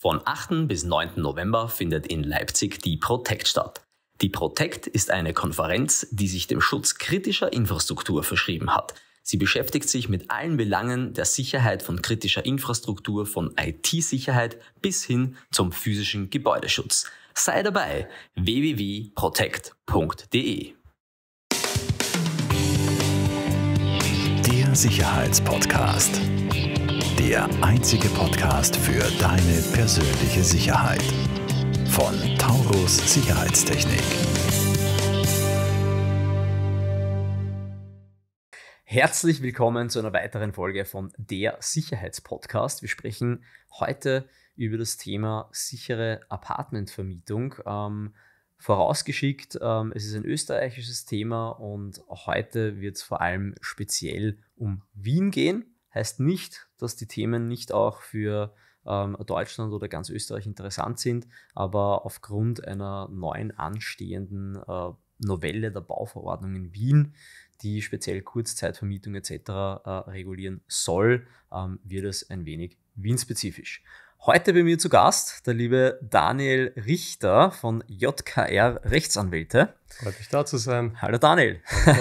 Von 8. bis 9. November findet in Leipzig die Protect statt. Die Protect ist eine Konferenz, die sich dem Schutz kritischer Infrastruktur verschrieben hat. Sie beschäftigt sich mit allen Belangen der Sicherheit von kritischer Infrastruktur, von IT-Sicherheit bis hin zum physischen Gebäudeschutz. Sei dabei www.protect.de. Der Sicherheitspodcast. Der einzige Podcast für deine persönliche Sicherheit. Von Taurus Sicherheitstechnik. Herzlich willkommen zu einer weiteren Folge von Der Sicherheitspodcast. Wir sprechen heute über das Thema sichere Apartmentvermietung. Ähm, vorausgeschickt, ähm, es ist ein österreichisches Thema und heute wird es vor allem speziell um Wien gehen. Heißt nicht, dass die Themen nicht auch für ähm, Deutschland oder ganz Österreich interessant sind, aber aufgrund einer neuen anstehenden äh, Novelle der Bauverordnung in Wien, die speziell Kurzzeitvermietung etc. Äh, regulieren soll, ähm, wird es ein wenig wienspezifisch. Heute bei mir zu Gast der liebe Daniel Richter von JKR Rechtsanwälte. Freut mich da zu sein. Hallo Daniel.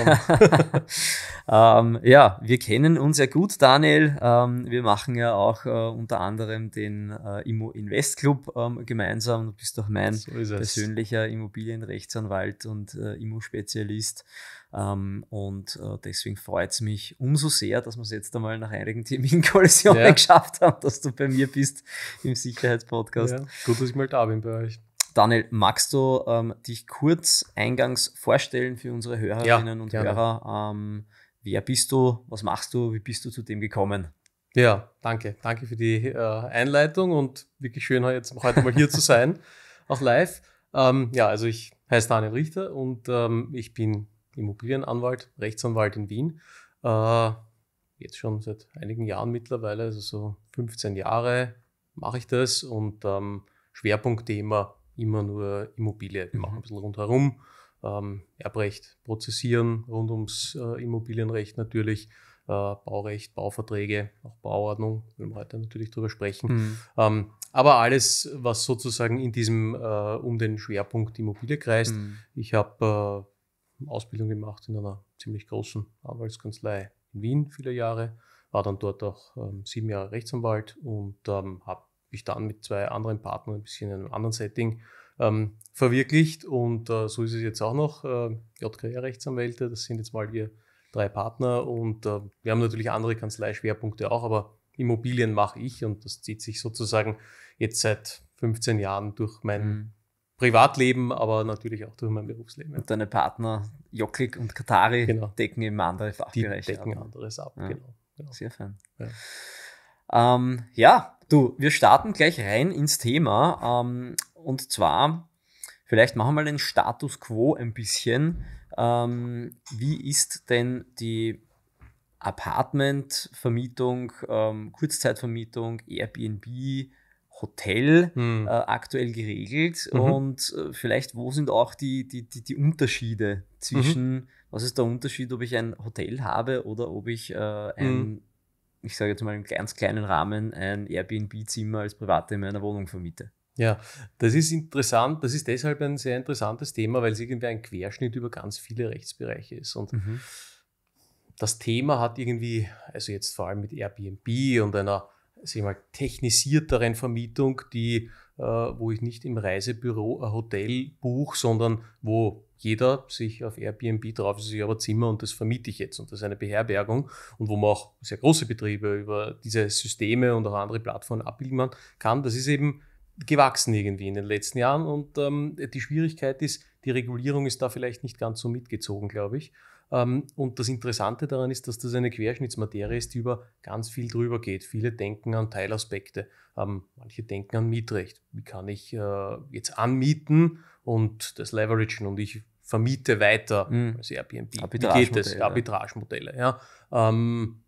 ähm, ja, wir kennen uns ja gut, Daniel. Ähm, wir machen ja auch äh, unter anderem den äh, Immo Invest Club ähm, gemeinsam. Du bist doch mein so persönlicher Immobilienrechtsanwalt und äh, Immo-Spezialist. Ähm, und äh, deswegen freut es mich umso sehr, dass wir es jetzt einmal nach einigen Terminkollisionen ja. geschafft haben, dass du bei mir bist im Sicherheitspodcast. Ja, gut, dass ich mal da bin bei euch. Daniel, magst du ähm, dich kurz eingangs vorstellen für unsere Hörerinnen ja, und gerne. Hörer? Ähm, wer bist du? Was machst du? Wie bist du zu dem gekommen? Ja, danke. Danke für die äh, Einleitung und wirklich schön, jetzt heute mal hier zu sein, auch live. Ähm, ja, also ich heiße Daniel Richter und ähm, ich bin Immobilienanwalt, Rechtsanwalt in Wien. Äh, jetzt schon seit einigen Jahren mittlerweile, also so 15 Jahre mache ich das und ähm, Schwerpunktthema immer nur Immobilie. Wir mhm. machen ein bisschen rundherum, ähm, Erbrecht, Prozessieren rund ums äh, Immobilienrecht natürlich. Uh, Baurecht, Bauverträge, auch Bauordnung, werden wir heute natürlich drüber sprechen. Mhm. Um, ähm, aber alles, was sozusagen in diesem uh, um den Schwerpunkt Immobilie kreist. Mhm. Ich habe uh, Ausbildung gemacht in einer ziemlich großen Anwaltskanzlei in Wien viele Jahre, war dann dort auch ähm, sieben Jahre Rechtsanwalt und ähm, habe mich dann mit zwei anderen Partnern ein bisschen in einem anderen Setting ähm, verwirklicht und äh, so ist es jetzt auch noch. Äh, JKR Rechtsanwälte, das sind jetzt mal wir drei Partner und äh, wir haben natürlich andere Kanzleischwerpunkte auch, aber Immobilien mache ich und das zieht sich sozusagen jetzt seit 15 Jahren durch mein mhm. Privatleben, aber natürlich auch durch mein Berufsleben. Und deine Partner Jockig und Katari genau. decken eben andere Fachbereiche Die decken ab. anderes ab, ja. genau, genau, Sehr fein. Ja. Ähm, ja. du, wir starten gleich rein ins Thema. Ähm, und zwar, vielleicht machen wir mal den Status quo ein bisschen. Ähm, wie ist denn die Apartmentvermietung, ähm, Kurzzeitvermietung, Airbnb, Hotel hm. äh, aktuell geregelt mhm. und äh, vielleicht wo sind auch die, die, die, die Unterschiede zwischen, mhm. was ist der Unterschied, ob ich ein Hotel habe oder ob ich äh, ein, mhm. ich sage jetzt mal im ganz kleinen Rahmen, ein Airbnb-Zimmer als Private in meiner Wohnung vermiete. Ja, das ist interessant. Das ist deshalb ein sehr interessantes Thema, weil es irgendwie ein Querschnitt über ganz viele Rechtsbereiche ist. Und mhm. das Thema hat irgendwie, also jetzt vor allem mit Airbnb und einer sag mal, technisierteren Vermietung, die, äh, wo ich nicht im Reisebüro ein Hotel buche, sondern wo jeder sich auf Airbnb drauf ist, ich habe ein Zimmer und das vermiete ich jetzt und das ist eine Beherbergung und wo man auch sehr große Betriebe über diese Systeme und auch andere Plattformen abbilden kann, das ist eben gewachsen irgendwie in den letzten Jahren und ähm, die Schwierigkeit ist, die Regulierung ist da vielleicht nicht ganz so mitgezogen, glaube ich. Ähm, und das Interessante daran ist, dass das eine Querschnittsmaterie ist, die über ganz viel drüber geht. Viele denken an Teilaspekte, ähm, manche denken an Mietrecht. Wie kann ich äh, jetzt anmieten und das leveragen und ich vermiete weiter mhm. als Airbnb? Arbitrage Wie geht das? Arbitragemodelle. Ja. Ähm,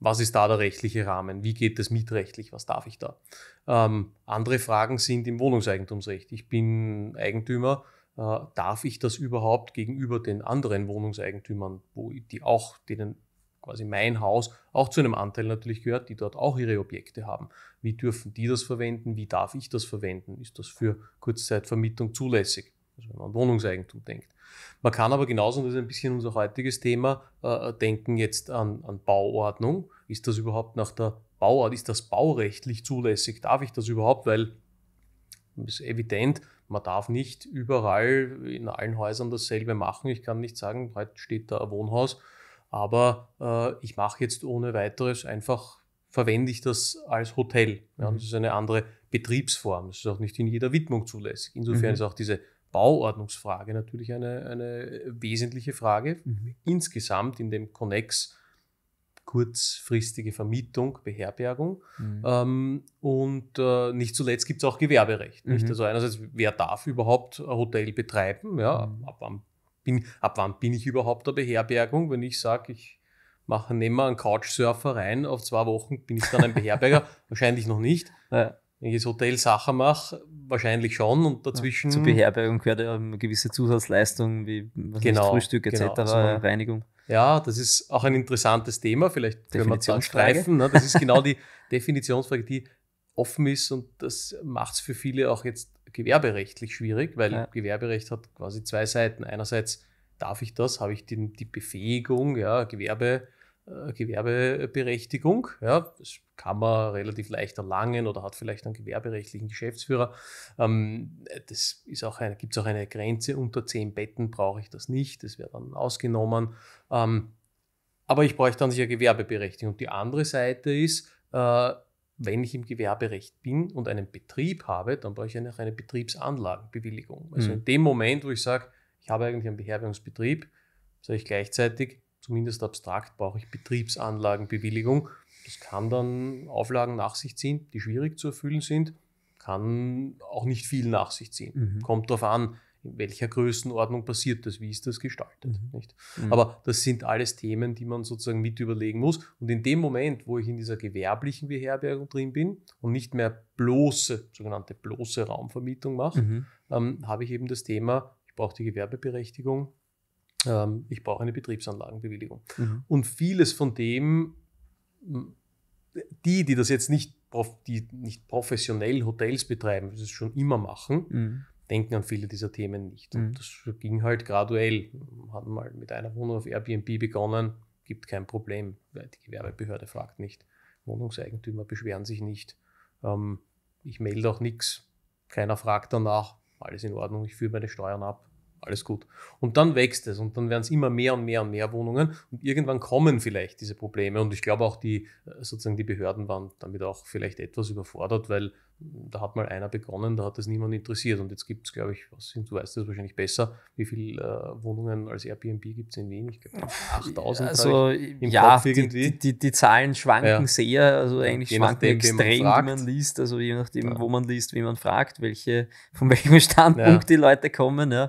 was ist da der rechtliche Rahmen? Wie geht das mietrechtlich? Was darf ich da? Ähm, andere Fragen sind im Wohnungseigentumsrecht. Ich bin Eigentümer äh, darf ich das überhaupt gegenüber den anderen Wohnungseigentümern, wo die auch, denen quasi mein Haus auch zu einem Anteil natürlich gehört, die dort auch ihre Objekte haben. Wie dürfen die das verwenden? Wie darf ich das verwenden? Ist das für Kurzzeitvermietung zulässig? Also wenn man an Wohnungseigentum denkt. Man kann aber genauso, und das ist ein bisschen unser heutiges Thema, äh, denken jetzt an, an Bauordnung. Ist das überhaupt nach der Bauart, ist das baurechtlich zulässig? Darf ich das überhaupt? Weil ist evident, man darf nicht überall in allen Häusern dasselbe machen. Ich kann nicht sagen, heute steht da ein Wohnhaus, aber äh, ich mache jetzt ohne weiteres einfach, verwende ich das als Hotel. Ja, mhm. das ist eine andere Betriebsform. Das ist auch nicht in jeder Widmung zulässig. Insofern mhm. ist auch diese Bauordnungsfrage natürlich eine, eine wesentliche Frage mhm. insgesamt in dem Konnex kurzfristige Vermietung, Beherbergung. Mhm. Ähm, und äh, nicht zuletzt gibt es auch Gewerberecht. Mhm. Also einerseits, wer darf überhaupt ein Hotel betreiben? Ja, mhm. ab, wann bin, ab wann bin ich überhaupt der Beherbergung, wenn ich sage, ich mache, nehme einen Couchsurfer rein, auf zwei Wochen bin ich dann ein Beherberger? Wahrscheinlich noch nicht. Ja wenn ich jetzt Hotelsachen mache, wahrscheinlich schon und dazwischen. Ja, zur Beherbergung gehört ja eine gewisse Zusatzleistung wie genau, nicht, Frühstück etc., genau, also Reinigung. Ja, das ist auch ein interessantes Thema, vielleicht können wir dann streifen. Ne? Das ist genau die Definitionsfrage, die offen ist und das macht es für viele auch jetzt gewerberechtlich schwierig, weil ja. Gewerberecht hat quasi zwei Seiten. Einerseits darf ich das, habe ich die, die Befähigung, ja, Gewerbe äh, Gewerbeberechtigung. Ja, das kann man relativ leicht erlangen oder hat vielleicht einen gewerberechtlichen Geschäftsführer. Ähm, das ist auch eine, gibt es auch eine Grenze, unter zehn Betten brauche ich das nicht, das wäre dann ausgenommen. Ähm, aber ich bräuchte dann sicher Gewerbeberechtigung. Die andere Seite ist, äh, wenn ich im Gewerberecht bin und einen Betrieb habe, dann brauche ich ja noch eine Betriebsanlagenbewilligung. Also mhm. in dem Moment, wo ich sage, ich habe eigentlich einen Beherbergungsbetrieb, soll ich gleichzeitig zumindest abstrakt, brauche ich Betriebsanlagenbewilligung. Das kann dann Auflagen nach sich ziehen, die schwierig zu erfüllen sind, kann auch nicht viel nach sich ziehen. Mhm. Kommt darauf an, in welcher Größenordnung passiert das, wie ist das gestaltet. Mhm. Nicht? Mhm. Aber das sind alles Themen, die man sozusagen mit überlegen muss. Und in dem Moment, wo ich in dieser gewerblichen Beherbergung drin bin und nicht mehr bloße, sogenannte bloße Raumvermietung mache, mhm. ähm, habe ich eben das Thema, ich brauche die Gewerbeberechtigung, ähm, ich brauche eine Betriebsanlagenbewilligung. Mhm. Und vieles von dem, die, die das jetzt nicht, die nicht professionell Hotels betreiben, das schon immer machen, mhm. denken an viele dieser Themen nicht. Und mhm. das ging halt graduell. Hat mal mit einer Wohnung auf Airbnb begonnen, gibt kein Problem, weil die Gewerbebehörde fragt nicht. Wohnungseigentümer beschweren sich nicht. Ähm, ich melde auch nichts, keiner fragt danach, alles in Ordnung, ich führe meine Steuern ab, alles gut. Und dann wächst es und dann werden es immer mehr und mehr und mehr Wohnungen und irgendwann kommen vielleicht diese Probleme und ich glaube auch die äh, sozusagen die Behörden waren damit auch vielleicht etwas überfordert, weil da hat mal einer begonnen, da hat es niemand interessiert. Und jetzt gibt es, glaube ich, was, du weißt das wahrscheinlich besser, wie viele äh, Wohnungen als Airbnb gibt es in Wien? Ich glaube, 8000. Also, ja, die, die, die, Zahlen schwanken ja. sehr. Also, eigentlich je schwanken nachdem, extrem, man wie man liest. Also, je nachdem, ja. wo man liest, wie man fragt, welche, von welchem Standpunkt ja. die Leute kommen. Ähm,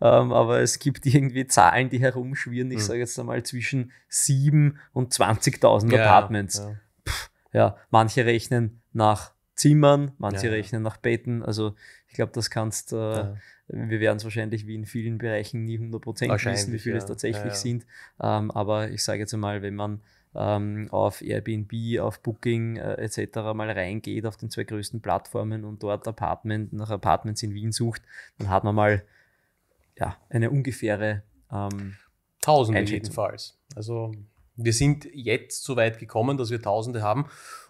aber es gibt irgendwie Zahlen, die herumschwirren. Ich hm. sage jetzt einmal zwischen 7.000 und 20.000 Apartments. Puh, ja, manche rechnen nach Zimmern, manche ja, rechnen nach Betten. Also ich glaube, das kannst, äh, ja. wir werden es wahrscheinlich wie in vielen Bereichen nie 100% wissen, wie viele ja. es tatsächlich sind. Ähm, aber ich sage jetzt einmal, wenn man ähm, auf Airbnb, auf Booking äh, etc. mal reingeht, auf den zwei größten Plattformen und dort Apartment, nach Apartments in Wien sucht, dann hat man mal ja, eine ungefähre ähm, Tausende jedenfalls. Also wir sind jetzt so weit gekommen, dass wir Tausende haben.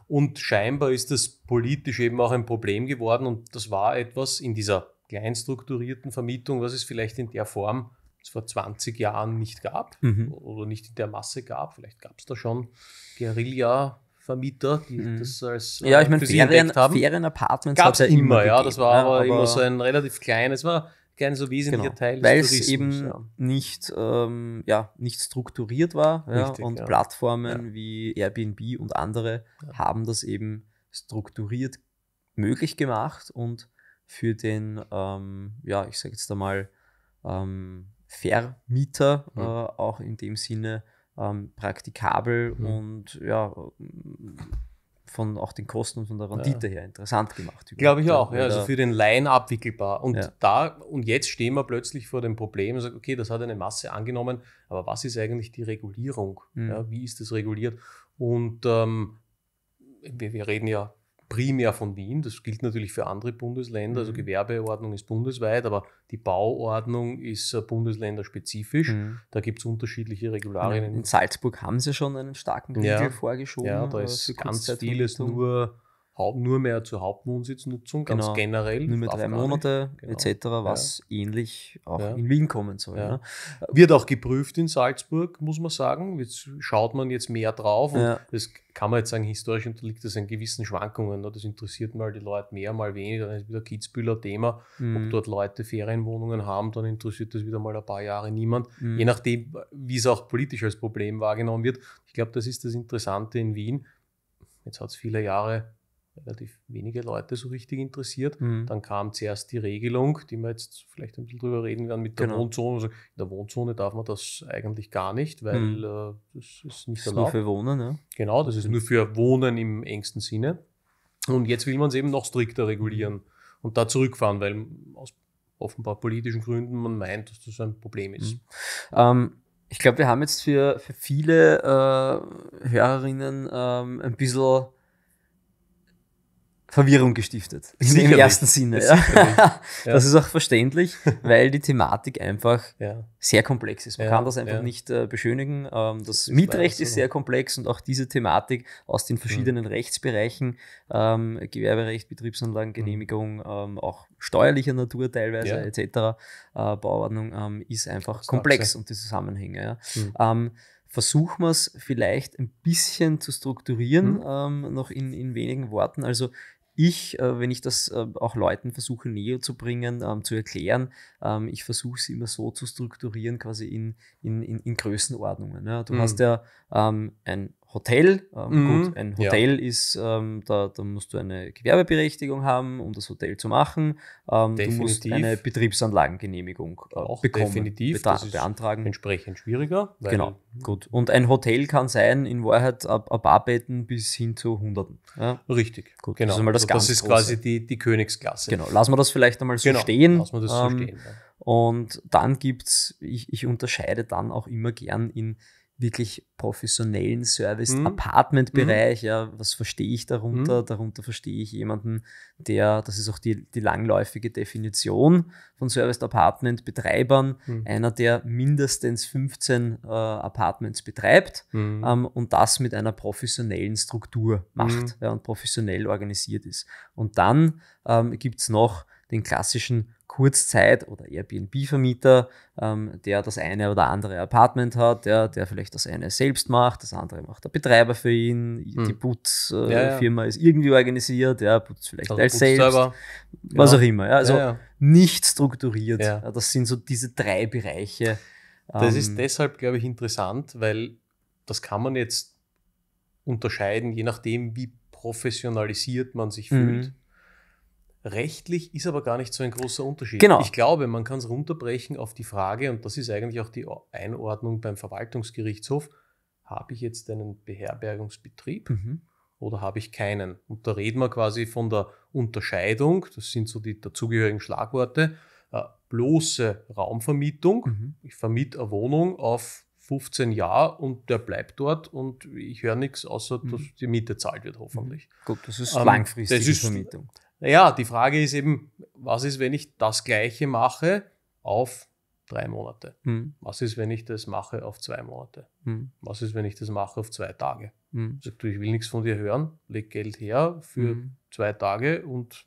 Und scheinbar ist das politisch eben auch ein Problem geworden und das war etwas in dieser kleinstrukturierten Vermietung, was es vielleicht in der Form vor 20 Jahren nicht gab mhm. oder nicht in der Masse gab. Vielleicht gab es da schon Guerilla. Vermieter, die mhm. das als äh, ja, ich äh, meine, Ferien, Ferien Apartments gab es ja immer, ja, das war aber, ne, aber immer so ein relativ kleines, war kein so wesentlicher genau. Teil Weil es eben ja. nicht, ähm, ja, nicht strukturiert war Richtig, und ja. Plattformen wie Airbnb und andere haben das eben strukturiert möglich gemacht und für den, ähm, ja, ich sage jetzt einmal, ähm, Vermieter mhm. äh, auch in dem Sinne ähm, praktikabel mhm. und ja, von auch den Kosten und von der Rendite ja. her interessant gemacht. Glaube ich auch, ja, also für den Laien abwickelbar. Und ja. da und jetzt stehen wir plötzlich vor dem Problem und also, sagen, okay, das hat eine Masse angenommen, aber was ist eigentlich die Regulierung? Mhm. Ja, wie ist das reguliert? Und ähm, wir, wir, reden ja primär von Wien. Das gilt natürlich für andere Bundesländer. Also mhm. Gewerbeordnung ist bundesweit, aber die Bauordnung ist äh, bundesländerspezifisch. Mhm. Da gibt es unterschiedliche Regularien. In Salzburg haben sie schon einen starken Riegel ja. vorgeschoben. Ja, da äh, ist ganz vieles nur nur mehr zur Hauptwohnsitznutzung, ganz genau. generell. Nur mehr drei Monate genau. etc., was ja. ähnlich auch ja. in Wien kommen soll. Ja. Ne? Wird auch geprüft in Salzburg, muss man sagen. Jetzt schaut man jetzt mehr drauf und das kann man jetzt sagen, historisch unterliegt das an gewissen Schwankungen. Ne? Das interessiert mal die Leute mehr, mal weniger. Dann ist wieder Kitzbühler Thema, mhm. ob dort Leute Ferienwohnungen haben, dann interessiert das wieder mal ein paar Jahre niemand. Mhm. Je nachdem, wie es auch politisch als Problem wahrgenommen wird. Ich glaube, das ist das Interessante in Wien. Jetzt hat es viele Jahre relativ wenige Leute so richtig interessiert. Mhm. Dann kam zuerst die Regelung, die wir jetzt vielleicht ein bisschen drüber reden werden, mit der genau. Wohnzone. Also in der Wohnzone darf man das eigentlich gar nicht, weil mhm. äh, das ist nicht das ist erlaubt. Nur für Wohnen, ja. Genau, das ist nur für Wohnen im engsten Sinne. Und jetzt will man es eben noch strikter regulieren mhm. und da zurückfahren, weil aus offenbar politischen Gründen man meint, dass das ein Problem ist. Mhm. Ähm, ich glaube, wir haben jetzt für, für viele äh, Hörerinnen ähm, ein bisschen Verwirrung gestiftet. Sicherlich. Im ersten Sinne. Ja. das ist auch verständlich, weil die Thematik einfach ja. sehr komplex ist. Man ja, kann das einfach nicht äh, beschönigen. Ähm, das Mietrecht ist sehr komplex und auch diese Thematik aus den verschiedenen mhm. Rechtsbereichen, ähm, Gewerberecht, Betriebsanlagengenehmigung, mhm. ähm, auch steuerlicher Natur teilweise etc., äh, Bauordnung, ähm, ist einfach komplex und die Zusammenhänge. Mhm ähm, versuchen wir es vielleicht ein bisschen zu strukturieren, mhm. ähm, noch in, in wenigen Worten. Also ich, äh, wenn ich das äh, auch Leuten versuche näher zu bringen, ähm, zu erklären, ähm, ich versuche es immer so zu strukturieren, quasi in, in, in, in Größenordnungen. Ne? Du mhm. hast ja ähm, ein Hotel. Ähm, mhm. Gut, ein Hotel ja. ist, ähm, da, da, musst du eine Gewerbeberechtigung haben, um das Hotel zu machen. Ähm, du musst eine Betriebsanlagengenehmigung äh, auch bekommen, definitiv. Be beantragen. Entsprechend schwieriger. genau, gut. Und ein Hotel kann sein, in Wahrheit ab, ab Arbeiten bis hin zu Hunderten. Ja? Richtig, gut. Genau. Das ist, das, also das ist quasi die, die Königsklasse. Genau, lassen wir das vielleicht einmal so genau. stehen. Lassen wir das so ähm, stehen. Ja. Und dann gibt es, ich, ich unterscheide dann auch immer gern in wirklich professionellen Service, mhm. Apartment-Bereich, mhm. ja, was verstehe ich darunter? Mhm. Darunter verstehe ich jemanden, der, das ist auch die, die langläufige Definition von Service-Apartment-Betreibern, mhm. einer, der mindestens 15 äh, Apartments betreibt mhm. ähm, und das mit einer professionellen Struktur macht mhm. ja, und professionell organisiert ist. Und dann ähm, gibt es noch den klassischen Kurzzeit- oder Airbnb-Vermieter, ähm, der das eine oder andere Apartment hat, ja, der vielleicht das eine selbst macht, das andere macht der Betreiber für ihn, hm. die Putzfirma äh, ja, ja. ist irgendwie organisiert, ja, putzt vielleicht also als selbst, selber. was genau. auch immer. Ja, also nicht strukturiert. Das sind so diese drei Bereiche. Das ist ähm, deshalb, glaube ich, interessant, weil das kann man jetzt unterscheiden, je nachdem, wie professionalisiert man sich mhm. fühlt. Mhm. Rechtlich ist aber gar nicht so ein großer Unterschied. Genau. Ich glaube, man kann es runterbrechen auf die Frage, und das ist eigentlich auch die Einordnung beim Verwaltungsgerichtshof, habe ich jetzt einen Beherbergungsbetrieb mhm. oder habe ich keinen? Und da reden wir quasi von der Unterscheidung, das sind so die dazugehörigen Schlagworte, äh, bloße Raumvermietung. Mhm. Ich vermiete eine Wohnung auf 15 Jahre und der bleibt dort und ich höre nichts, außer mhm. dass die Miete zahlt wird, hoffentlich. Mhm. Gut, das ist ähm, langfristige das ist, Vermietung. Naja, die Frage ist eben, was ist, wenn ich das Gleiche mache auf drei Monate? Hm. Was ist, wenn ich das mache auf zwei Monate? Hm. Was ist, wenn ich das mache auf zwei Tage? Hm. Sagt also, du, ich will nichts von dir hören, leg Geld her für hm. zwei Tage und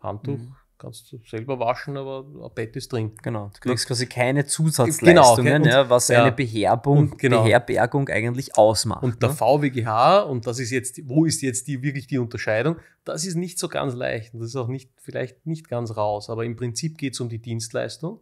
Handtuch hm kannst du selber waschen, aber ein Bett ist drin. Genau, du kriegst quasi keine Zusatzleistungen, genau, okay. und, ja, was ja, eine Beherbung, genau. Beherbergung eigentlich ausmacht. Und ne? der ne? VWGH, und das ist jetzt, wo ist jetzt die, wirklich die Unterscheidung, das ist nicht so ganz leicht und das ist auch nicht, vielleicht nicht ganz raus, aber im Prinzip geht es um die Dienstleistung.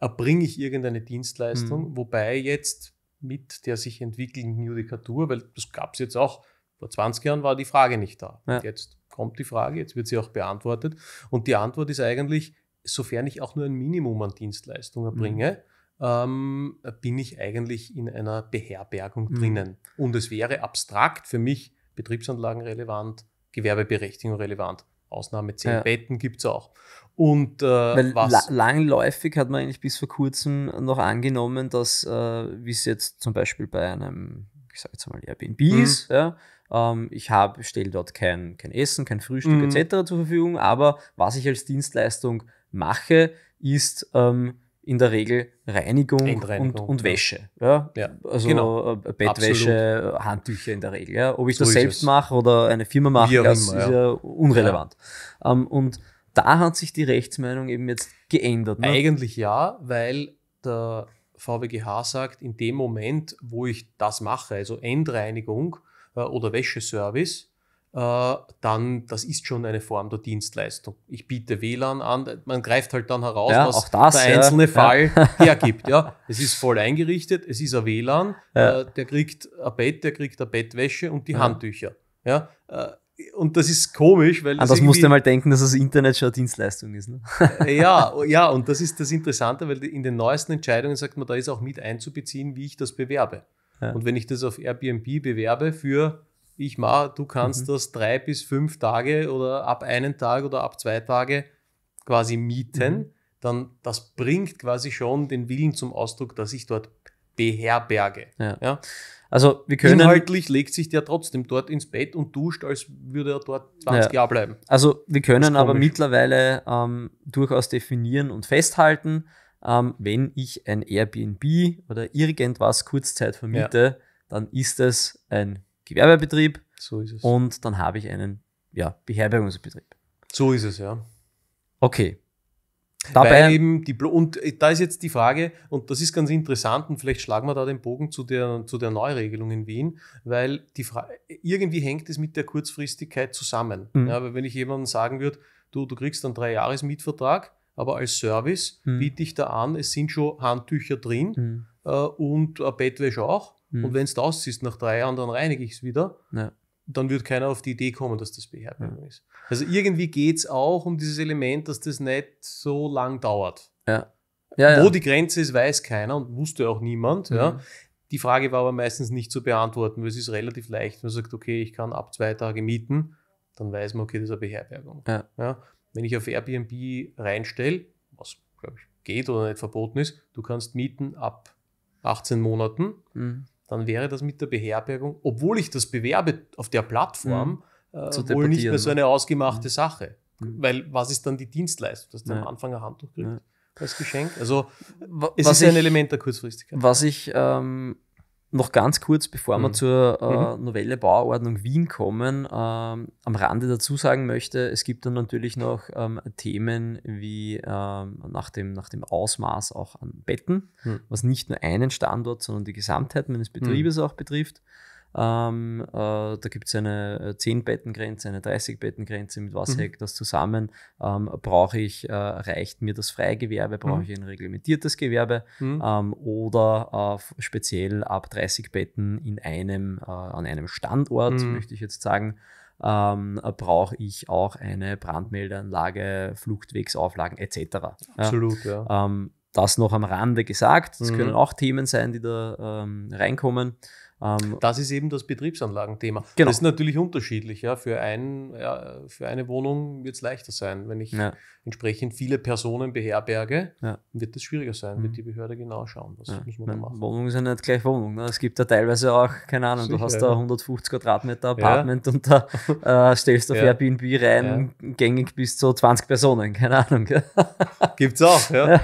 Erbringe äh, ich irgendeine Dienstleistung, mhm. wobei jetzt mit der sich entwickelnden Judikatur, weil das gab es jetzt auch, vor 20 Jahren war die Frage nicht da. Ja. Jetzt kommt die Frage, jetzt wird sie auch beantwortet. Und die Antwort ist eigentlich, sofern ich auch nur ein Minimum an Dienstleistung erbringe, mhm. ähm, bin ich eigentlich in einer Beherbergung mhm. drinnen. Und es wäre abstrakt für mich Betriebsanlagen relevant, Gewerbeberechtigung relevant. Ausnahme 10 ja. Betten gibt es auch. Und äh, was langläufig hat man eigentlich bis vor kurzem noch angenommen, dass, äh, wie es jetzt zum Beispiel bei einem, ich sage jetzt mal Airbnb mhm. ist, ja, ähm, ich habe, stelle dort kein, kein Essen, kein Frühstück mhm. etc. zur Verfügung, aber was ich als Dienstleistung mache, ist ähm, in der Regel Reinigung, und, und, Wäsche. Ja? ja also genau. Äh, Bettwäsche, Absolut. Handtücher in der Regel. Ja? Ob ich so das selbst mache oder eine Firma mache, das immer, ist ja, ja unrelevant. Ähm, und da hat sich die Rechtsmeinung eben jetzt geändert. Ne? Eigentlich ja, weil der VWGH sagt, in dem Moment, wo ich das mache, also Endreinigung, äh, oder Wäscheservice, äh, dann das ist schon eine Form der Dienstleistung. Ich biete WLAN an, man greift halt dann heraus, ja, was das, der einzelne ja. Fall hergibt. Ja, es ist voll eingerichtet, es ist ein WLAN, ja. Äh, der kriegt ein Bett, der kriegt eine Bettwäsche und die Handtücher. Ja, und das ist komisch, weil. An das musst du mal denken, dass das Internet schon eine Dienstleistung ist. Ne? ja, ja, und das ist das Interessante, weil in den neuesten Entscheidungen sagt man, da ist auch mit einzubeziehen, wie ich das bewerbe. Ja. Und wenn ich das auf Airbnb bewerbe für ich mache, du kannst mhm. das drei bis fünf Tage oder ab einen Tag oder ab zwei Tage quasi mieten, mhm. dann das bringt quasi schon den Willen zum Ausdruck, dass ich dort beherberge. Ja. ja. Also wir können inhaltlich legt sich der trotzdem dort ins Bett und duscht, als würde er dort 20 ja. Jahre bleiben. Also wir können aber mittlerweile ähm, durchaus definieren und festhalten, ähm, wenn ich ein Airbnb oder irgendwas Kurzzeit vermiete, ja. dann ist es ein Gewerbebetrieb. So ist es. Und dann habe ich einen ja, Beherbergungsbetrieb. So ist es, ja. Okay. Dabei Weil eben die Blo und äh, da ist jetzt die Frage, und das ist ganz interessant, und vielleicht schlagen wir da den Bogen zu der, zu der Neuregelung in Wien, weil die Fra irgendwie hängt es mit der Kurzfristigkeit zusammen. Mhm. Ja, wenn ich jemandem sagen würde, du, du kriegst einen Drei-Jahres-Mietvertrag, aber als Service hm. biete ich da an, es sind schon Handtücher drin hm. äh, und äh, Bettwäsche auch. Hm. Und wenn es aus ist nach drei Jahren, dann reinige ich es wieder. Ja. Dann wird keiner auf die Idee kommen, dass das Beherbergung ja. ist. Also irgendwie geht es auch um dieses Element, dass das nicht so lang dauert. Ja. Wo die Grenze ist, weiß keiner und wusste auch niemand. Mhm. Die Frage war aber meistens nicht zu beantworten, weil es ist relativ leicht. Man sagt, okay, ich kann ab zwei Tage mieten, dann weiß man, okay, das ist eine Beherbergung. Ja. Ja, wenn ich auf Airbnb reinstelle, was glaube ich geht oder nicht verboten ist, du kannst mieten ab 18 Monaten, mhm. dann wäre das mit der Beherbergung, obwohl ich das bewerbe auf der Plattform, mhm. äh, wohl nicht mehr so eine ne? ausgemachte mhm. Sache. Mhm. Weil was ist dann die Dienstleistung, dass du am Anfang ein Handtuch kriegst? als Geschenk. Also äh, es was ist ich, ein Element der Kurzfristigkeit. Was ich ähm, noch ganz kurz, bevor mhm. wir zur äh, mhm. Novelle Bauordnung Wien kommen, ähm, am Rande dazu sagen möchte, es gibt dann natürlich noch ähm, Themen wie ähm, nach, dem, nach dem Ausmaß auch an Betten, mhm. was nicht nur einen Standort, sondern die Gesamtheit meines hm. Betriebes mhm. auch betrifft. Ähm, äh, da gibt es eine 10-Betten-Grenze, äh, eine 30-Betten-Grenze, mit was mhm. hängt das zusammen? Ähm, brauche ich, äh, reicht mir das Freigewerbe, brauche mhm. ich ein reglementiertes Gewerbe mhm. ähm, oder äh, speziell ab 30 Betten in einem, äh, an einem Standort, mhm. möchte ich jetzt sagen. Ähm, brauche ich auch eine Brandmeldeanlage, Fluchtwegsauflagen etc. Absolut, ja. ja. Ähm, das noch am Rande gesagt. Das mhm. können auch Themen sein, die da ähm, reinkommen. Ähm, das ist eben das Betriebsanlagenthema. Genau. Das ist natürlich unterschiedlich. Ja. Für, ein, ja, für eine Wohnung wird es leichter sein. Wenn ich ja. entsprechend viele Personen beherberge, ja. wird es schwieriger sein, mhm. wird die Behörde genau schauen. Das muss man machen. Wohnungen sind nicht gleich Wohnungen. Ne? Es gibt da teilweise auch, keine Ahnung, Sicher, du hast da 150 Quadratmeter Apartment und da äh, stellst du auf Airbnb rein, gängig bis zu 20 Personen, keine Ahnung. Gibt es auch, ja.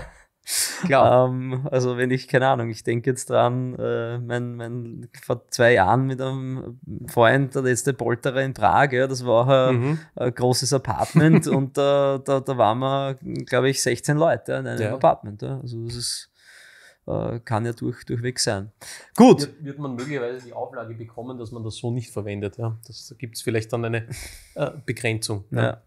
Klar. Ähm, also wenn ich, keine Ahnung, ich denke jetzt dran, äh, mein, mein, vor zwei Jahren mit einem Freund, der letzte Polterer in Prag, ja, das war auch ein, mhm. ein großes Apartment und äh, da, da waren wir, glaube ich, 16 Leute in einem ja. Apartment. Ja. Also das ist, äh, kann ja durch, durchweg sein. Gut. Wird, wird, man möglicherweise die Auflage bekommen, dass man das so nicht verwendet. Ja? Das, da gibt es vielleicht dann eine äh, Begrenzung. Ja.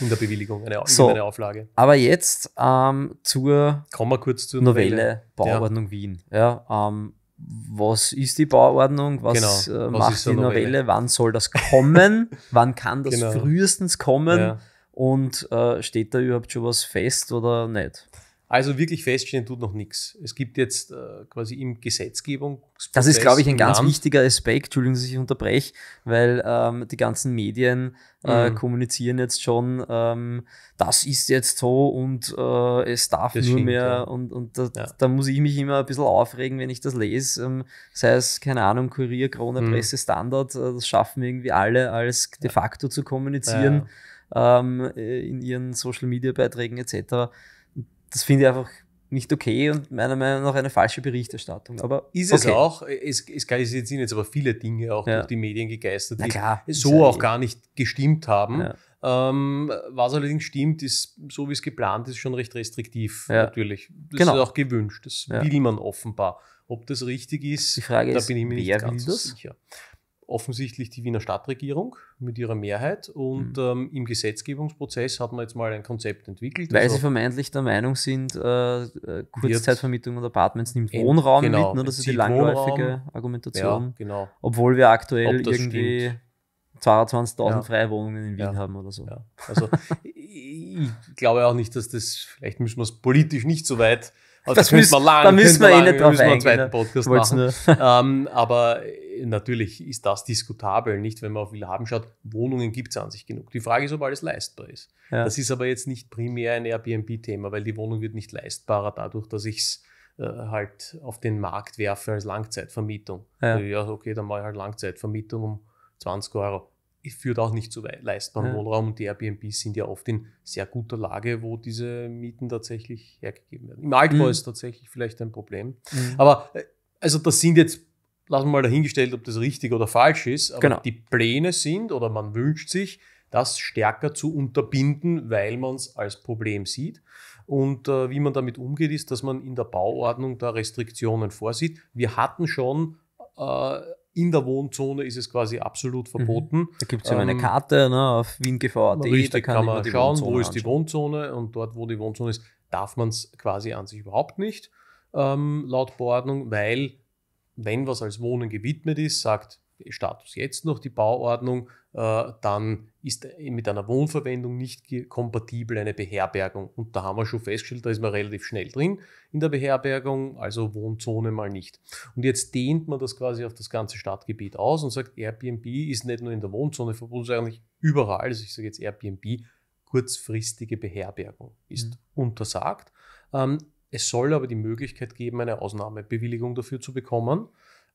In der Bewilligung, eine, so, eine Auflage. Aber jetzt ähm, zur Kommen wir kurz zur Novelle, Novelle Bauordnung ja. Wien. Ja, ähm, was ist die Bauordnung? Was, genau. äh, macht die Novelle? Novelle? Wann soll das kommen? Wann kann das genau. frühestens kommen? Ja. Und äh, steht da überhaupt schon was fest oder nicht? Also wirklich feststellen tut noch nichts. Es gibt jetzt äh, quasi im Gesetzgebung. Das ist, glaube ich, ein ganz Land. wichtiger Aspekt, Entschuldigung, dass ich unterbreche, weil ähm, die ganzen Medien äh, mhm. kommunizieren jetzt schon, ähm, das ist jetzt so und äh, es darf das nur stimmt, mehr. Ja. Und, und da, ja. da, muss ich mich immer ein bisschen aufregen, wenn ich das lese. Ähm, sei es, keine Ahnung, Kurier, Krone, mhm. Presse, Standard, äh, das schaffen irgendwie alle, als de facto zu kommunizieren ja. Ähm, äh, in ihren Social-Media-Beiträgen etc das finde ich einfach nicht okay und meiner Meinung nach eine falsche Berichterstattung. Aber ist es okay. auch, es, es sind jetzt aber viele Dinge auch ja. durch die Medien gegeistert, die klar, so auch eh. gar nicht gestimmt haben. Ja. Ähm, was allerdings stimmt, ist, so wie es geplant ist, schon recht restriktiv ja. natürlich. Das genau. ist auch gewünscht, das will man offenbar. Ob das richtig ist, da ist, bin ich mir nicht ganz sicher offensichtlich die Wiener Stadtregierung mit ihrer Mehrheit und mhm. ähm, im Gesetzgebungsprozess hat man jetzt mal ein Konzept entwickelt. Weil also sie vermeintlich der Meinung sind, äh, äh Kurzzeitvermietung und Apartments nimmt Wohnraum genau, mit, ne? das ist die langläufige Wohnraum, Argumentation. Ja, genau. Obwohl wir aktuell irgendwie stimmt. 22.000 ja. freie Wohnungen in Wien ja. haben oder so. Ja. Also ich glaube auch nicht, dass das, vielleicht müssen wir es politisch nicht so weit also das, müssen wir lang, da müssen wir, eh lang, eh nicht drauf müssen wir einen zweiten ne? Podcast machen. ähm, aber natürlich ist das diskutabel, nicht wenn man auf Villa haben schaut. Wohnungen gibt es an sich genug. Die Frage ist, ob alles leistbar ist. Ja. Das ist aber jetzt nicht primär ein Airbnb-Thema, weil die Wohnung wird nicht leistbarer dadurch, dass ich es äh, halt auf den Markt werfe als Langzeitvermietung. Ja, ja okay, dann mache ich halt Langzeitvermietung um 20 Euro führt auch nicht zu leistbaren ja. Wohnraum und die Airbnbs sind ja oft in sehr guter Lage, wo diese Mieten tatsächlich hergegeben werden. Im Altbau mhm. ist tatsächlich vielleicht ein Problem. Mhm. Aber äh, also das sind jetzt, lassen wir mal dahingestellt, ob das richtig oder falsch ist, aber genau. die Pläne sind oder man wünscht sich, das stärker zu unterbinden, weil man es als Problem sieht. Und äh, wie man damit umgeht, ist, dass man in der Bauordnung da Restriktionen vorsieht. Wir hatten schon äh, in der Wohnzone ist es quasi absolut mhm. verboten. Da gibt es ja ähm, eine Karte ne, auf wiengev.at. Richtig, da kann, kann man schauen, Wohnzone wo ist die Wohnzone und dort, wo die Wohnzone ist, darf man es quasi an sich überhaupt nicht ähm, laut Beordnung, weil wenn was als Wohnen gewidmet ist, sagt Status jetzt noch die Bauordnung, äh, dann ist mit einer Wohnverwendung nicht kompatibel eine Beherbergung. Und da haben wir schon festgestellt, da ist man relativ schnell drin in der Beherbergung, also Wohnzone mal nicht. Und jetzt dehnt man das quasi auf das ganze Stadtgebiet aus und sagt, Airbnb ist nicht nur in der Wohnzone verboten, sondern eigentlich überall. Also ich sage jetzt Airbnb, kurzfristige Beherbergung ist mhm. untersagt. Ähm, es soll aber die Möglichkeit geben, eine Ausnahmebewilligung dafür zu bekommen.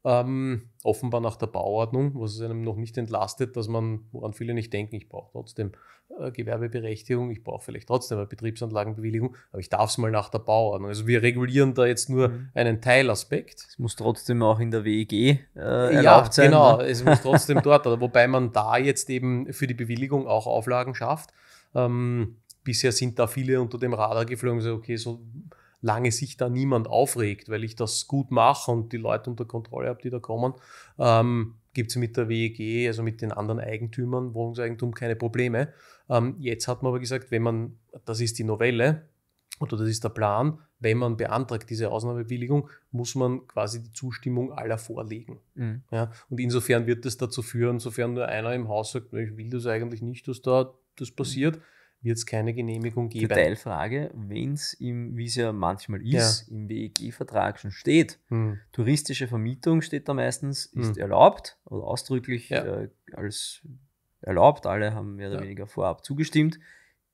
Ähm, offenbar nach der Bauordnung, was es einem noch nicht entlastet, dass man, woran viele nicht denken, ich brauche trotzdem äh, Gewerbeberechtigung, ich brauche vielleicht trotzdem eine Betriebsanlagenbewilligung, aber ich darf es mal nach der Bauordnung. Also wir regulieren da jetzt nur mhm. einen Teilaspekt. Es muss trotzdem auch in der WEG äh, erlaubt ja, sein. Genau, ne? es muss trotzdem dort, wobei man da jetzt eben für die Bewilligung auch Auflagen schafft. Ähm, bisher sind da viele unter dem Radar geflogen, so, okay, so lange sich da niemand aufregt, weil ich das gut mache und die Leute unter Kontrolle habe, die da kommen, ähm, gibt es mit der WEG, also mit den anderen Eigentümern, Wohnungseigentum, keine Probleme. Ähm, jetzt hat man aber gesagt, wenn man, das ist die Novelle oder das ist der Plan, wenn man beantragt diese Ausnahmebewilligung, muss man quasi die Zustimmung aller vorlegen. Mhm. Ja, und insofern wird das dazu führen, sofern nur einer im Haus sagt, ich will das eigentlich nicht, dass da das passiert. Mhm wird es keine Genehmigung geben. Detailfrage, wenn es im, wie es ja manchmal ist, ja. im WEG-Vertrag schon steht, hm. touristische Vermietung steht da meistens, hm. ist hm. erlaubt oder ausdrücklich ja. äh, als erlaubt, alle haben mehr oder ja. weniger vorab zugestimmt.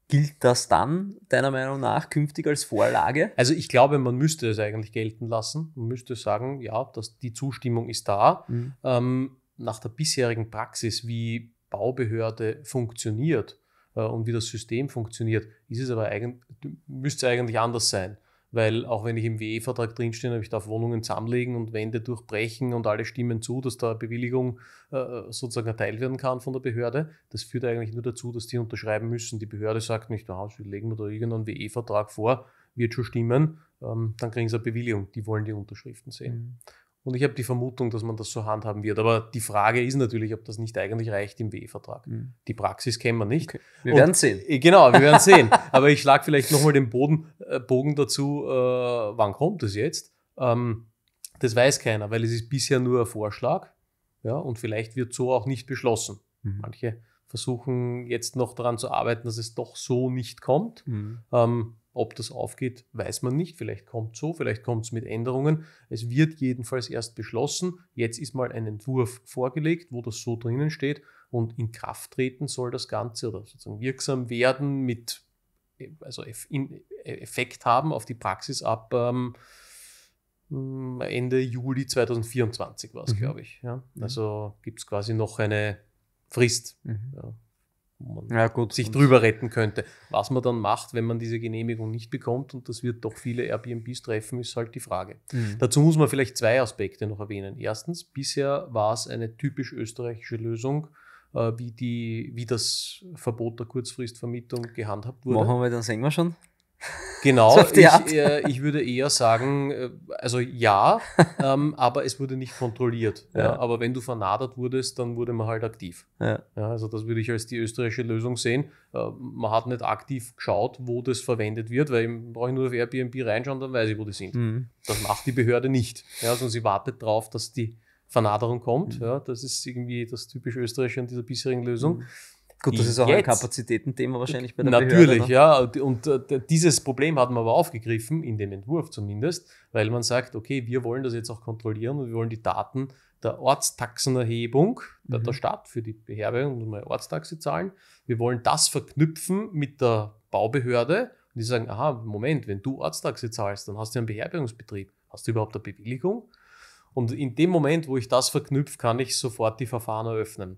Gilt das dann deiner Meinung nach künftig als Vorlage? Also ich glaube, man müsste es eigentlich gelten lassen. Man müsste sagen, ja, dass die Zustimmung ist da. Mhm. Ähm, nach der bisherigen Praxis, wie Baubehörde funktioniert, äh, und wie das System funktioniert, ist es aber eigentlich, müsste es eigentlich anders sein. Weil auch wenn ich im WE-Vertrag drinstehe, ich darf Wohnungen zusammenlegen und Wände durchbrechen und alle stimmen zu, dass da Bewilligung äh, sozusagen erteilt werden kann von der Behörde. Das führt eigentlich nur dazu, dass die unterschreiben müssen. Die Behörde sagt nicht, oh, wir legen mir da irgendeinen WE-Vertrag vor, wird schon stimmen, ähm, dann kriegen sie eine Bewilligung. Die wollen die Unterschriften sehen. Mhm. Und ich habe die Vermutung, dass man das so handhaben wird. Aber die Frage ist natürlich, ob das nicht eigentlich reicht im we vertrag Mhm. Die Praxis kennen wir nicht. Okay. Wir werden sehen. Äh, genau, wir werden sehen. Aber ich schlage vielleicht nochmal den Boden, äh, Bogen dazu, äh, wann kommt es jetzt? Ähm, das weiß keiner, weil es ist bisher nur ein Vorschlag. Ja, und vielleicht wird so auch nicht beschlossen. Mhm. Manche versuchen jetzt noch daran zu arbeiten, dass es doch so nicht kommt. Mhm. Ähm, ob das aufgeht, weiß man nicht. Vielleicht kommt so, vielleicht kommt es mit Änderungen. Es wird jedenfalls erst beschlossen. Jetzt ist mal ein Entwurf vorgelegt, wo das so drinnen steht. Und in Kraft treten soll das Ganze oder sozusagen wirksam werden mit, also Effekt haben auf die Praxis ab ähm, mm, Ende Juli 2024 war es, mhm. glaube ich. Ja? Mhm. Also gibt es quasi noch eine Frist. Mhm. Ja wo man ja, gut, sich drüber retten könnte. Was man dann macht, wenn man diese Genehmigung nicht bekommt, und das wird doch viele Airbnbs treffen, ist halt die Frage. Mhm. Dazu muss man vielleicht zwei Aspekte noch erwähnen. Erstens, bisher war es eine typisch österreichische Lösung, äh, wie, die, wie das Verbot der Kurzfristvermietung gehandhabt wurde. Machen wir, dann sehen wir schon. Genau, ich, äh, ich, würde eher sagen, äh, also ja, ähm, aber es wurde nicht kontrolliert. Ja. Ja, aber wenn du vernadert wurdest, dann wurde man halt aktiv. Ja. also das würde ich als die österreichische Lösung sehen. Äh, man hat nicht aktiv geschaut, wo das verwendet wird, weil ich brauche nur auf Airbnb reinschauen, dann weiß ich, wo die sind. Mhm. Das macht die Behörde nicht, ja, sondern also sie wartet darauf, dass die Vernaderung kommt. Mhm. das ist irgendwie das typisch Österreichische an dieser bisherigen Lösung. Mhm. Gut, das ist auch jetzt, ein Kapazitätenthema wahrscheinlich bei der Natürlich, Behörde, ne? ja. Und äh, dieses Problem hat man aber aufgegriffen, in dem Entwurf zumindest, weil man sagt, okay, wir wollen das jetzt auch kontrollieren und wir wollen die Daten der Ortstaxenerhebung mhm. der, der mhm. Stadt für die Beherbergung und mal Ortstaxe zahlen. Wir wollen das verknüpfen mit der Baubehörde. Und die sagen, aha, Moment, wenn du Ortstaxe zahlst, dann hast du einen Beherbergungsbetrieb. Hast du überhaupt eine Bewilligung? Und in dem Moment, wo ich das verknüpfe, kann ich sofort die Verfahren eröffnen.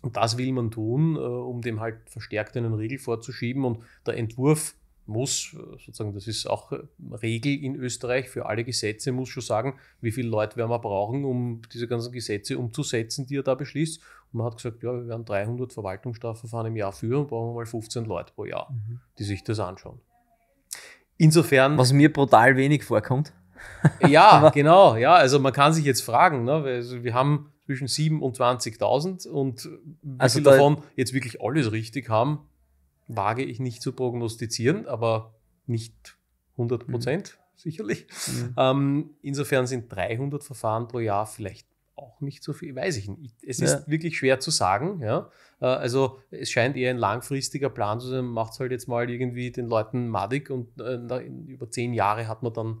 Und das will man tun, äh, um dem halt verstärkt einen Riegel vorzuschieben. Und der Entwurf muss, äh, sozusagen, das ist auch äh, Regel in Österreich für alle Gesetze, muss schon sagen, wie viele Leute werden wir brauchen, um diese ganzen Gesetze umzusetzen, die er da beschließt. Und man hat gesagt, ja, wir werden 300 Verwaltungsstrafverfahren im Jahr führen und brauchen mal 15 Leute pro Jahr, mhm. die sich das anschauen. Insofern. Was mir brutal wenig vorkommt. ja, genau. Ja, also man kann sich jetzt fragen, ne? Also wir haben zwischen 7 und 20.000 und wie also da davon jetzt wirklich alles richtig haben, wage ich nicht zu prognostizieren, aber nicht 100 Prozent mhm. sicherlich. Mhm. Ähm, insofern sind 300 Verfahren pro Jahr vielleicht auch nicht so viel, weiß ich nicht. Es ist ja. wirklich schwer zu sagen. Ja? Äh, also es scheint eher ein langfristiger Plan zu sein, macht es halt jetzt mal irgendwie den Leuten madig und äh, über zehn Jahre hat man dann,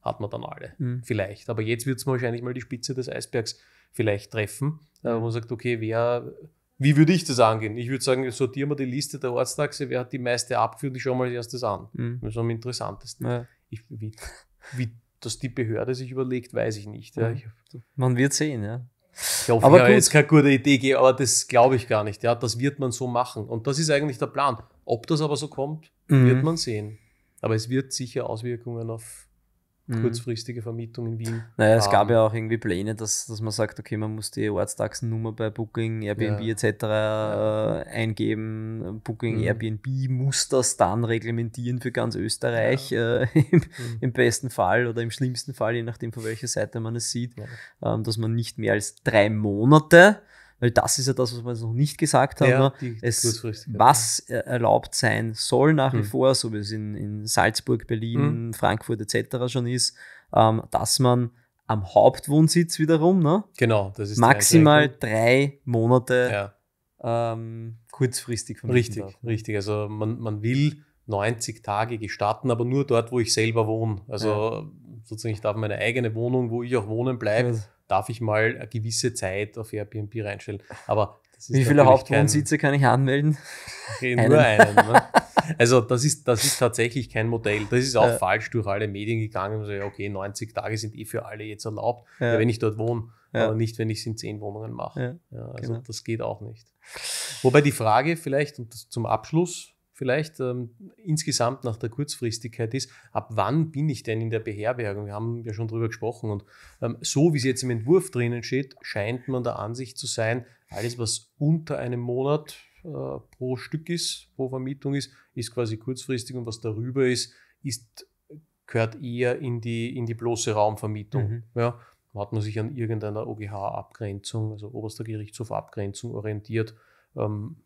hat man dann alle. Mhm. Vielleicht. Aber jetzt wird es wahrscheinlich mal die Spitze des Eisbergs vielleicht treffen, wo man sagt, okay, wer, wie würde ich das angehen? Ich würde sagen, sortieren wir die Liste der Ortstaxe, wer hat die meiste abgeführt, ich schaue mal als erstes an. Mhm. Das ist am interessantesten. Ja. Ich, wie, wie dass die Behörde sich überlegt, weiß ich nicht. Ja. Ich, man wird sehen, ja. Ich hoffe, aber ich habe jetzt keine gute Idee gegeben, aber das glaube ich gar nicht. Ja, das wird man so machen. Und das ist eigentlich der Plan. Ob das aber so kommt, mhm. wird man sehen. Aber es wird sicher Auswirkungen auf Mhm. kurzfristige Vermietung in Wien. Naja, es gab ja auch irgendwie Pläne, dass, dass man sagt, okay, man muss die Ortstaxennummer bei Booking, Airbnb ja. etc. Ja. Äh, eingeben. Booking, mhm. Airbnb muss das dann reglementieren für ganz Österreich, ja. äh, im, mhm. im, besten Fall oder im schlimmsten Fall, je nachdem von welcher Seite man es sieht, ähm, dass man nicht mehr als drei Monate weil das ist ja das, was wir noch nicht gesagt haben. Ja, ne? die, es, was erlaubt sein soll nach wie mhm. vor, so wie es in, in Salzburg, Berlin, mhm. Frankfurt etc. schon ist, ähm, dass man am Hauptwohnsitz wiederum, ne? Genau, das ist maximal drei Monate ja. ähm, kurzfristig vermieten Richtig, darf. Ne? richtig. Also man, man will 90 Tage gestatten, aber nur dort, wo ich selber wohne. Also ja. sozusagen, ich darf meine eigene Wohnung, wo ich auch wohnen bleibe, darf ich mal eine gewisse Zeit auf Airbnb reinstellen. Aber wie viele Hauptwohnsitze kann ich anmelden? Okay, nur einen. einen ne? Also das ist, das ist tatsächlich kein Modell. Das ist auch ja. falsch durch alle Medien gegangen. Also, okay, 90 Tage sind eh für alle jetzt erlaubt, ja. wenn ich dort wohne, ja. aber nicht, wenn ich es in zehn Wohnungen mache. also genau. das geht auch nicht. Wobei die Frage vielleicht und zum Abschluss, vielleicht ähm, insgesamt nach der Kurzfristigkeit ist, ab wann bin ich denn in der Beherbergung? Wir haben ja schon darüber gesprochen. Und ähm, so wie es jetzt im Entwurf drinnen steht, scheint man der Ansicht zu sein, alles, was unter einem Monat äh, pro Stück ist, pro Vermietung ist, ist quasi kurzfristig und was darüber ist, ist gehört eher in die, in die bloße Raumvermietung. Mhm. Ja, hat man sich an irgendeiner OGH-Abgrenzung, also Oberster Gerichtshof-Abgrenzung orientiert, ähm,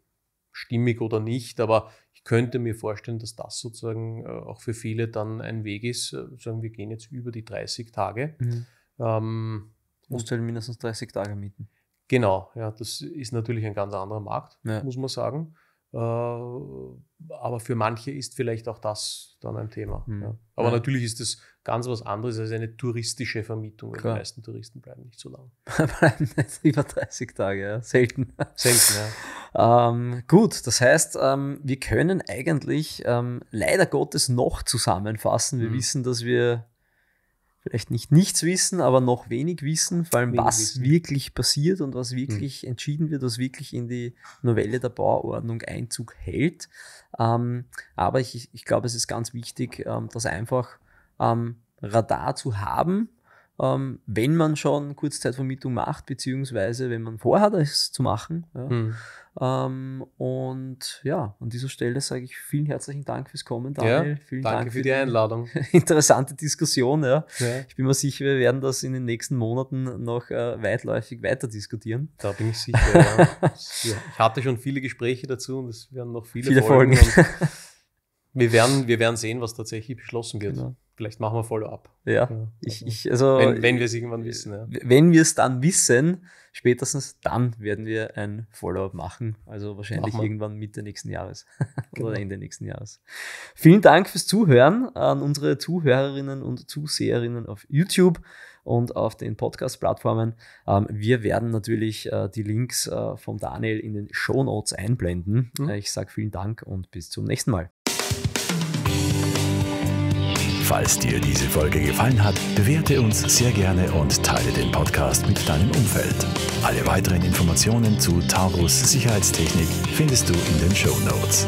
stimmig oder nicht, aber ich könnte mir vorstellen, dass das sozusagen äh, auch für viele dann ein Weg ist, äh, sagen wir gehen jetzt über die 30 Tage. Mhm. Ähm, Musst du halt mindestens 30 Tage mieten. Genau, ja, das ist natürlich ein ganz anderer Markt, ja. muss man sagen. Äh, aber für manche ist vielleicht auch das dann ein Thema. Mhm. Ja. Aber ja. natürlich ist das ganz was anderes als eine touristische Vermietung. Die meisten Touristen bleiben nicht so lange. über 30 Tage, ja. selten. Selten, ja. ähm, gut, das heißt, ähm, wir können eigentlich ähm, leider Gottes noch zusammenfassen. Wir mhm. wissen, dass wir vielleicht nicht nichts wissen, aber noch wenig wissen, vor allem wenig was wissen. wirklich passiert und was mhm. wirklich mhm. entschieden wird, was wirklich in die Novelle der Bauordnung Einzug hält. Ähm, aber ich, ich glaube, es ist ganz wichtig, ähm, dass einfach am Radar zu haben, ähm, wenn man schon Kurzzeitvermietung macht, beziehungsweise wenn man vorhat, es zu machen. Ja. Mhm. Ähm, und ja, an dieser Stelle sage ich vielen herzlichen Dank fürs Kommen, Daniel. Ja, vielen danke Dank für die Einladung. interessante Diskussion. Ja. Ich bin mir sicher, wir werden das in den nächsten Monaten noch äh, weitläufig weiter diskutieren. Da bin ich sicher. ich hatte schon viele Gespräche dazu und es werden noch viele, viele Folgen. Folgen. wir, werden, wir werden sehen, was tatsächlich beschlossen wird. Genau. Vielleicht machen wir Follow-up. Ja, ja. Ich, ich, also, wenn, wenn wir es irgendwann wissen. Ja. Wenn wir es dann wissen, spätestens dann werden wir ein Follow-up machen. Also wahrscheinlich machen irgendwann Mitte nächsten Jahres genau. oder Ende nächsten Jahres. Vielen Dank fürs Zuhören an unsere Zuhörerinnen und Zuseherinnen auf YouTube und auf den Podcast-Plattformen. Ähm, wir werden natürlich äh, die Links äh, vom Daniel in den Show Notes einblenden. Mhm. Äh, ich sage vielen Dank und bis zum nächsten Mal. Falls dir diese Folge gefallen hat, bewerte uns sehr gerne und teile den Podcast mit deinem Umfeld. Alle weiteren Informationen zu Taurus Sicherheitstechnik findest du in den Show Notes.